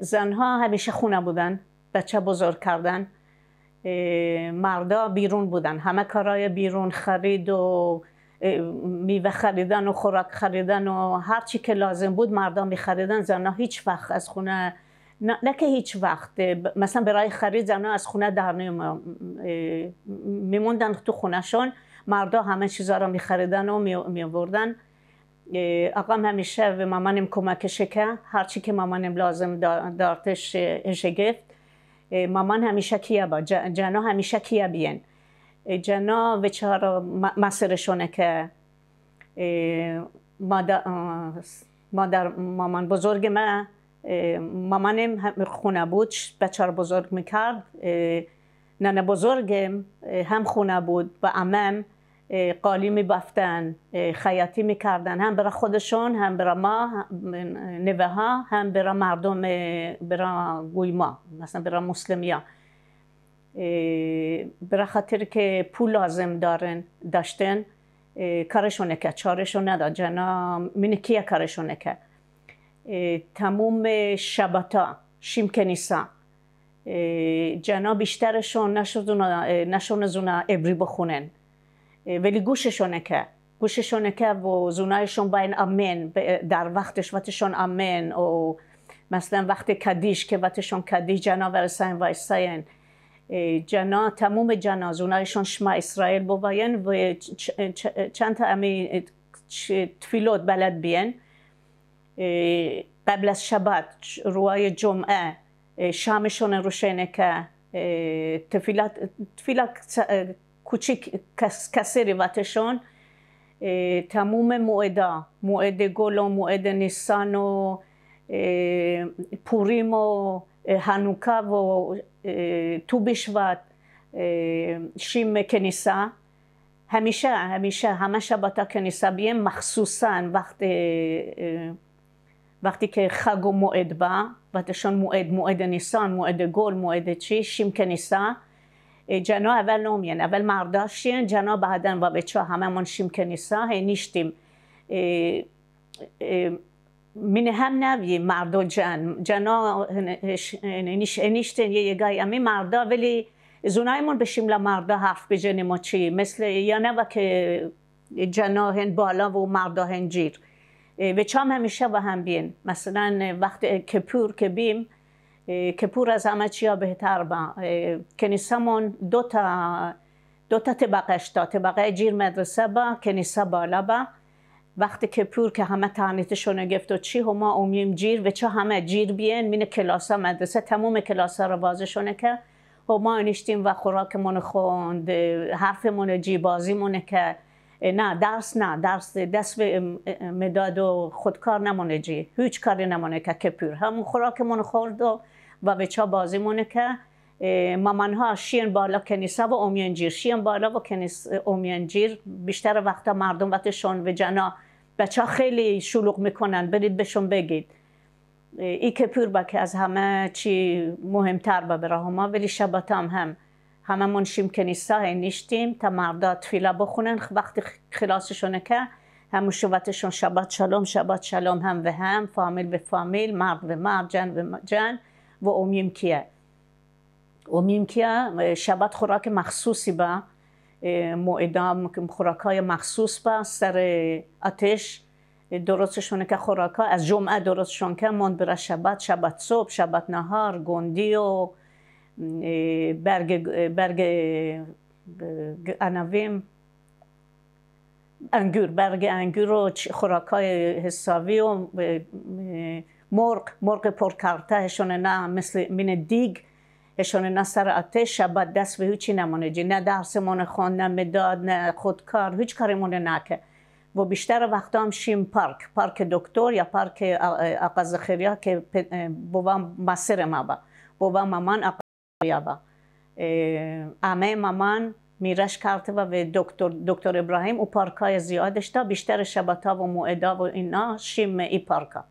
زنها همیشه خونه بودن بچه بزرگ کردن مردا بیرون بودن همه کارای بیرون خرید و میوه خریدن و خوراک خریدن و هر چی که لازم بود مردم میخریدن زنها هیچ وقت از خونه نه, که هیچ وقت مثلا برای خرید زنها از خونه در میموندن تو خونهشون مردا همه چیزا رو میخریدن و میوردن آقام همیشه به مامانم کمکش کرد هرچی که مامانم لازم دارتش گفت مامان همیشه کیه با جنا همیشه کیه بیان جنا و چهار مسیرشونه که مادر, مادر مامان بزرگ من مامانم خونه بود بچار بزرگ میکرد ننه بزرگم هم خونه بود و امم قالی میبفتن خیاطی میکردن هم برای خودشون هم برای ما نوه ها هم برای مردم برای گویما مثلا برای ها برای خاطر که پول لازم دارن داشتن کارشون کرد چارشون نداد جنا کیه کارشون نکرد تموم شبتا شیم کنیسا جنا بیشترشون نشون زونا ابری بخونن ولی گوششون که گوششون که و زونایشون باین امن در وقتش وقتشون امن و مثلا وقت کدیش که وقتشون کدیش جنا و ایساین جنا تموم جنا زونایشون شما اسرائیل بواین و چند تا امی بلد بین قبل از شبات روای جمعه شامشون روشنه که تفیلات تفیلات کوچیک کسریوتشان تموم موعدا موعد گل و موعد نیسان و پوریم و هنوکا و تو بشوت شیم کنیسا همیشه همیشه همه شبات کنیسا بیم مخصوصا وقت وقتی که خگ و موعد با وقتشون موعد موعد نیسان موعد گل موعد چی شیم کنیسا جنا اول نومین اول مردا جنا بعدا و بچه هممون شیم کنیسا هی نیشتیم من هم نوی و جن جنا نیشتن یه یگای امی مردا ولی زونایمون بشیم مردا حرف بجنیم ما چی مثل یا نه که جنا بالا و مردا هن جیر بچه چام همیشه با هم بین مثلا وقت کپور که بیم که پور از همه چیا بهتر با کنیسمون دو تا دو تا طبقه طبقه جیر مدرسه با کنیسه بالا با وقتی که پور که همه تانیتشون گفت و چی هما اومیم جیر و چه همه جیر بیان مینه کلاس مدرسه تمام کلاسا رو بازشونه که هما انشتیم و خوراک مون خوند حرفمون بازیمونه که نه درس نه درس دست به مداد و خودکار نمونه جی هیچ کاری نمونه که کپیر همون خوراک من خورد و و به بازی مونه که ها شین بالا کنیسا و اومینجیر شین بالا و کنیس اومینجیر بیشتر وقتا مردم وقتشون و جنا بچه خیلی شلوغ میکنن برید بهشون بگید ای که با که از همه چی مهمتر با برای ولی شبات هم هم هممون شیم کنیسا نیشتیم تا مردا تفیلا بخونن وقتی خلاصشون که هم شبتشون شبت شلوم شبت شلوم هم و هم فامیل به فامیل مرد به مرد جن به جن و امیم کیه امیم کیه شبت خوراک مخصوصی با موعدام خوراک های مخصوص با سر آتش درستشون که خوراک از جمعه درستشون که من برای شبت شبت صبح شبت نهار گندی و برگ, برگ انویم انگور برگ انگور و خوراکای حسابی و مرغ مرغ پرکارتهشون نه مثل من دیگ هشونه نه سر آتش شب دست به هیچی نمونه نه درسمون خون، نه مداد نه خودکار هیچ مونه نکه و بیشتر وقتا هم شیم پارک پارک دکتر یا پارک آقاز خیریا که بابا مسیر ما با بابا مامان یابا امه مامان میرش کرده و به دکتر, دکتر ابراهیم او پارکای زیادش تا بیشتر شباتا و موعدا و اینا شیم ای پارکا